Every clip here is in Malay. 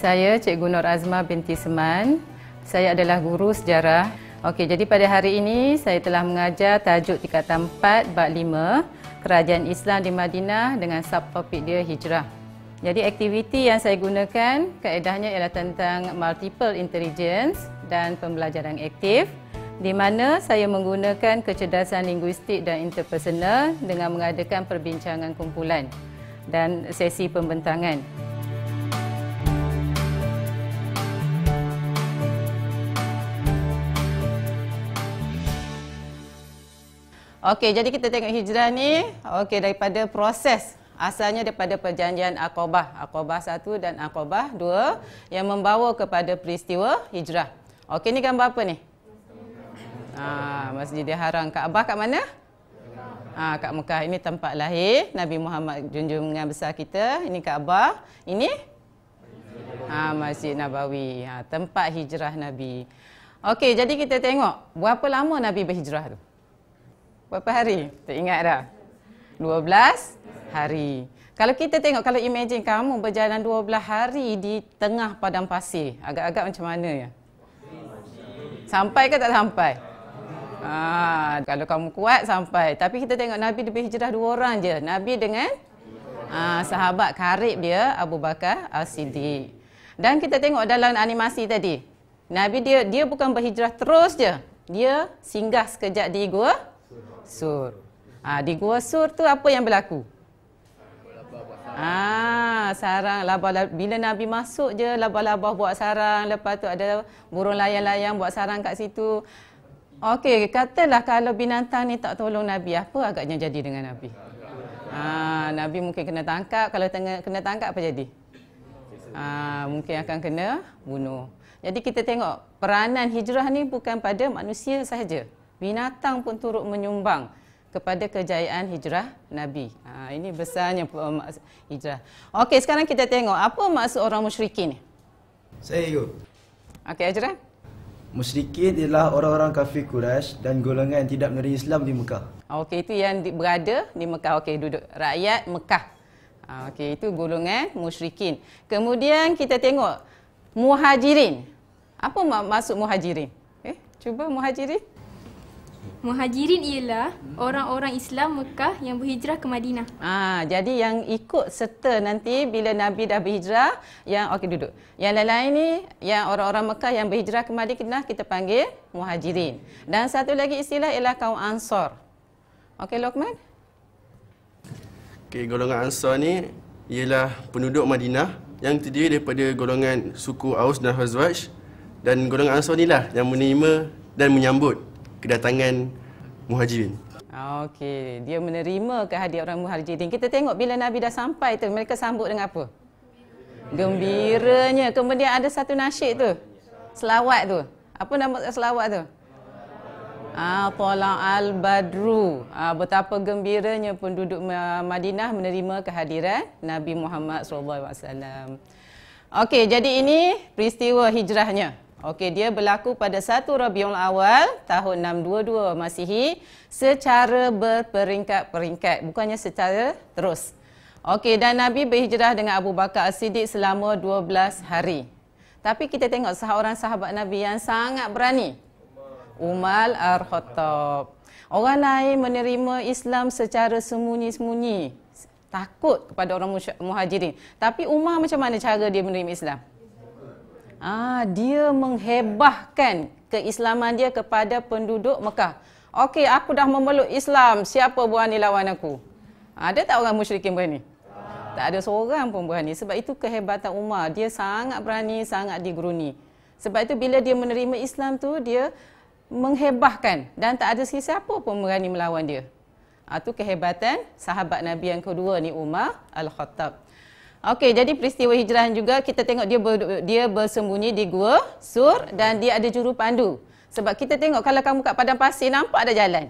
Saya Cikgu Nur Azma binti Seman. Saya adalah guru sejarah. Okey, jadi pada hari ini saya telah mengajar tajuk tingkatan 4 bab 5 Kerajaan Islam di Madinah dengan sub topik dia Hijrah. Jadi aktiviti yang saya gunakan kaedahnya ialah tentang multiple intelligence dan pembelajaran aktif di mana saya menggunakan kecerdasan linguistik dan interpersonal dengan mengadakan perbincangan kumpulan dan sesi pembentangan. Okey, jadi kita tengok hijrah ni okey daripada proses asalnya daripada perjanjian Aqabah, Aqabah 1 dan Aqabah 2 yang membawa kepada peristiwa hijrah. Okey, ni gambar apa ni? Ha, ah, Masjidil Haram Kaabah kat mana? Ha, kat Mekah. Ini tempat lahir Nabi Muhammad junjungan besar kita. Ini Kaabah. Ini Ha, Masjid Nabawi. Ha, tempat hijrah Nabi. Okey, jadi kita tengok berapa lama Nabi berhijrah tu? Berapa hari? Tak ingat dah. 12 hari. Kalau kita tengok, kalau imagine kamu berjalan 12 hari di tengah padang pasir, agak-agak macam mana ya? Sampai ke tak sampai? Ha, kalau kamu kuat, sampai. Tapi kita tengok Nabi lebih hijrah dua orang je. Nabi dengan ha, sahabat karib dia, Abu Bakar Al-Siddiq. Dan kita tengok dalam animasi tadi, Nabi dia dia bukan berhijrah terus je. Dia singgah sekejap di gua Sur. Ha, di gua Sur tu apa yang berlaku? Ah, sarang laba-laba bila Nabi masuk je laba-laba buat sarang, lepas tu ada burung layang-layang buat sarang kat situ. Okey, katalah kalau binatang ni tak tolong Nabi, apa agaknya jadi dengan Nabi? Ah, Nabi mungkin kena tangkap, kalau tengah, kena tangkap apa jadi? Ah, mungkin akan kena bunuh. Jadi kita tengok peranan hijrah ni bukan pada manusia sahaja binatang pun turut menyumbang kepada kejayaan hijrah Nabi. Ha, ini besarnya eh, hijrah. Okey, sekarang kita tengok apa maksud orang musyrikin ni? Saya ikut. Okey, Ajrah. Musyrikin ialah orang-orang kafir Quraisy dan golongan yang tidak menerima Islam di Mekah. Okey, itu yang berada di Mekah. Okey, duduk rakyat Mekah. Ha, okey, itu golongan musyrikin. Kemudian kita tengok muhajirin. Apa maksud muhajirin? Eh, cuba muhajirin. Muhajirin ialah orang-orang Islam Mekah yang berhijrah ke Madinah. Ah, jadi yang ikut serta nanti bila Nabi dah berhijrah, yang okey duduk. Yang lain-lain ni yang orang-orang Mekah yang berhijrah ke Madinah kita panggil Muhajirin. Dan satu lagi istilah ialah kaum Ansar. Okey Lokman. Okey golongan Ansar ni ialah penduduk Madinah yang terdiri daripada golongan suku Aus dan Khazraj dan golongan Ansar inilah yang menerima dan menyambut kedatangan muhajirin. Okey, dia menerima kehadiran muhajirin. Kita tengok bila Nabi dah sampai tu, mereka sambut dengan apa? Gembiranya. Kemudian ada satu nasyid tu. Selawat tu. Apa nama selawat tu? Ah, Tala al Badru. Ah, betapa gembiranya penduduk Madinah menerima kehadiran Nabi Muhammad SAW. Okey, jadi ini peristiwa hijrahnya. Okey, dia berlaku pada 1 Rabiul Awal tahun 622 Masihi secara berperingkat-peringkat, bukannya secara terus. Okey, dan Nabi berhijrah dengan Abu Bakar As-Siddiq selama 12 hari. Tapi kita tengok seorang sahabat Nabi yang sangat berani. Umar Al-Khattab. Orang lain menerima Islam secara sembunyi-sembunyi. Takut kepada orang muhajirin. Tapi Umar macam mana cara dia menerima Islam? Ah, dia menghebahkan keislaman dia kepada penduduk Mekah. Okey, aku dah memeluk Islam. Siapa berani lawan aku? Ada tak orang musyrikin berani? Tak ada seorang pun berani. Sebab itu kehebatan Umar. Dia sangat berani, sangat diguruni. Sebab itu bila dia menerima Islam tu dia menghebahkan dan tak ada siapa pun berani melawan dia. Itu ah, kehebatan sahabat Nabi yang kedua ni Umar Al-Khattab. Okey, jadi peristiwa hijrahan juga kita tengok dia ber, dia bersembunyi di gua sur dan dia ada juru pandu. Sebab kita tengok kalau kamu kat padang pasir nampak ada jalan.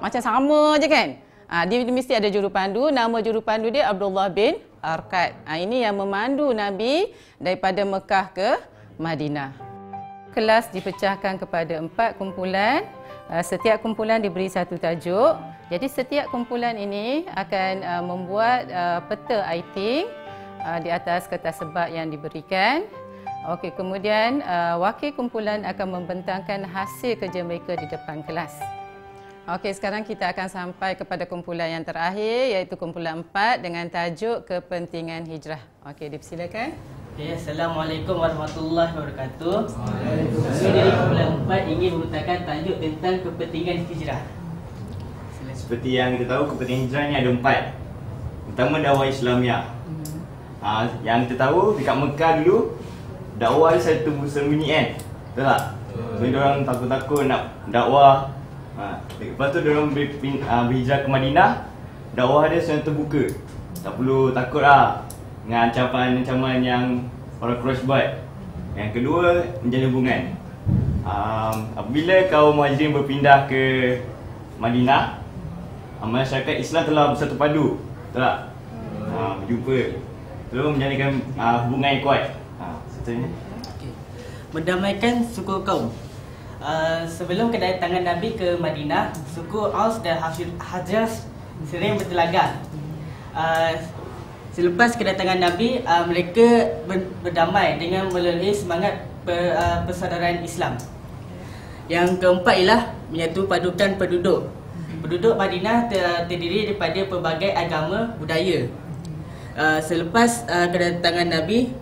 Macam sama aje kan? Ha, dia mesti ada juru pandu. Nama juru pandu dia Abdullah bin Arkad. Ha, ini yang memandu Nabi daripada Mekah ke Madinah. Kelas dipecahkan kepada empat kumpulan. Ha, setiap kumpulan diberi satu tajuk. Jadi setiap kumpulan ini akan ha, membuat ha, peta aiting uh, di atas kertas sebat yang diberikan. Okey, kemudian uh, wakil kumpulan akan membentangkan hasil kerja mereka di depan kelas. Okey, sekarang kita akan sampai kepada kumpulan yang terakhir iaitu kumpulan empat dengan tajuk kepentingan hijrah. Okey, dipersilakan. Okey, Assalamualaikum warahmatullahi wabarakatuh. Kami dari kumpulan empat ingin menggunakan tajuk tentang kepentingan hijrah. Seperti yang kita tahu, kepentingan hijrah ini ada empat. Pertama, dakwah Islamiah ha, Yang kita tahu dekat Mekah dulu dakwah ni satu sembunyi kan Betul tak? Hmm. Jadi orang takut-takut nak dakwah ha, Lepas tu diorang ber, uh, ha, berhijrah ke Madinah Dakwah dia sudah terbuka Tak perlu takutlah lah Dengan ancaman-ancaman yang orang crush buat Yang kedua menjalin hubungan um, Apabila kaum muhajirin berpindah ke Madinah Masyarakat Islam telah bersatu padu Betul tak? Ha, berjumpa tu menjadikan uh, hubungan yang kuat. Ha, seterusnya. Okay. Mendamaikan suku kaum. Uh, sebelum kedatangan Nabi ke Madinah, suku Aus dan Hajjaj sering bertelaga. Uh, selepas kedatangan Nabi, uh, mereka berdamai dengan melalui semangat per, uh, persaudaraan Islam. Yang keempat ialah menyatu padukan penduduk. Penduduk Madinah ter- terdiri daripada pelbagai agama, budaya, Eh, selepas uh, kedatangan Nabi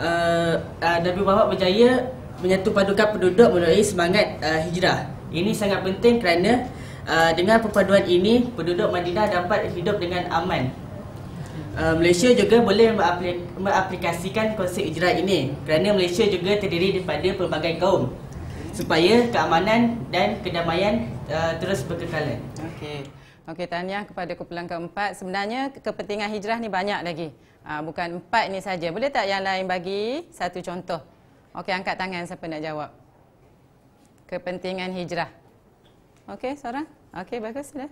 uh, uh, Nabi Muhammad berjaya menyatu padukan penduduk melalui semangat uh, hijrah Ini sangat penting kerana uh, dengan perpaduan ini penduduk Madinah dapat hidup dengan aman uh, Malaysia juga boleh mengaplikasikan konsep hijrah ini kerana Malaysia juga terdiri daripada pelbagai kaum supaya keamanan dan kedamaian uh, terus berkekalan. Okay. Okey, tanya kepada kumpulan keempat. Sebenarnya kepentingan hijrah ni banyak lagi. Uh, bukan empat ni saja. Boleh tak yang lain bagi satu contoh? Okey, angkat tangan siapa nak jawab. Kepentingan hijrah. Okey, seorang. Okey, bagus. Sila.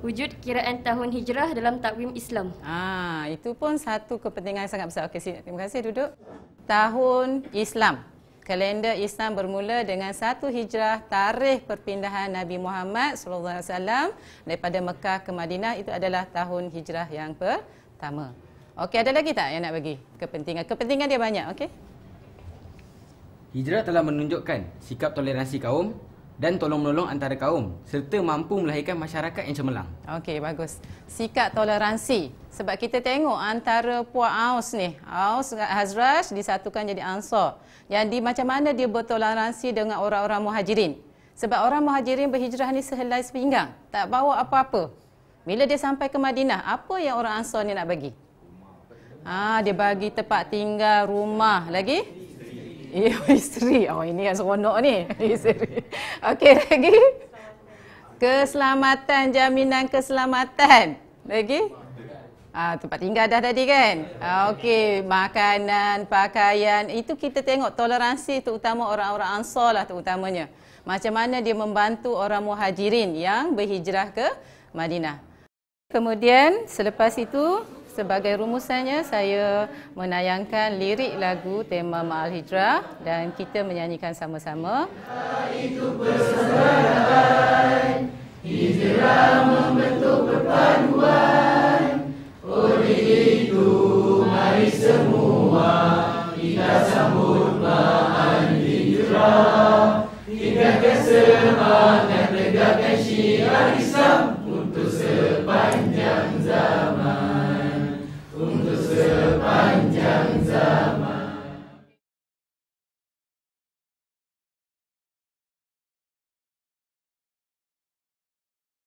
Wujud kiraan tahun hijrah dalam takwim Islam. Ah, itu pun satu kepentingan sangat besar. Okey, terima kasih duduk. Tahun Islam. Kalender Islam bermula dengan satu hijrah tarikh perpindahan Nabi Muhammad SAW daripada Mekah ke Madinah itu adalah tahun hijrah yang pertama. Okey, ada lagi tak yang nak bagi kepentingan? Kepentingan dia banyak, okey? Hijrah telah menunjukkan sikap toleransi kaum dan tolong-menolong antara kaum serta mampu melahirkan masyarakat yang cemerlang. Okey, bagus. Sikap toleransi. Sebab kita tengok antara puak Aus ni, Aus Hazraj disatukan jadi Ansar. di macam mana dia bertoleransi dengan orang-orang muhajirin? Sebab orang muhajirin berhijrah ni sehelai sepinggang. Tak bawa apa-apa. Bila dia sampai ke Madinah, apa yang orang Ansar ni nak bagi? Ah, ha, dia bagi tempat tinggal, rumah lagi. Ibu eh, isteri. Oh ini yang seronok ni. Isteri. Okey lagi. Keselamatan jaminan keselamatan. Lagi. Ah, tempat tinggal dah tadi kan? Ah, Okey, makanan, pakaian, itu kita tengok toleransi terutama orang-orang ansar lah terutamanya. Macam mana dia membantu orang muhajirin yang berhijrah ke Madinah. Kemudian selepas itu, sebagai rumusannya saya menayangkan lirik lagu tema Ma'al Hijrah dan kita menyanyikan sama-sama. Itu persaudaraan, hijrah membentuk perpaduan.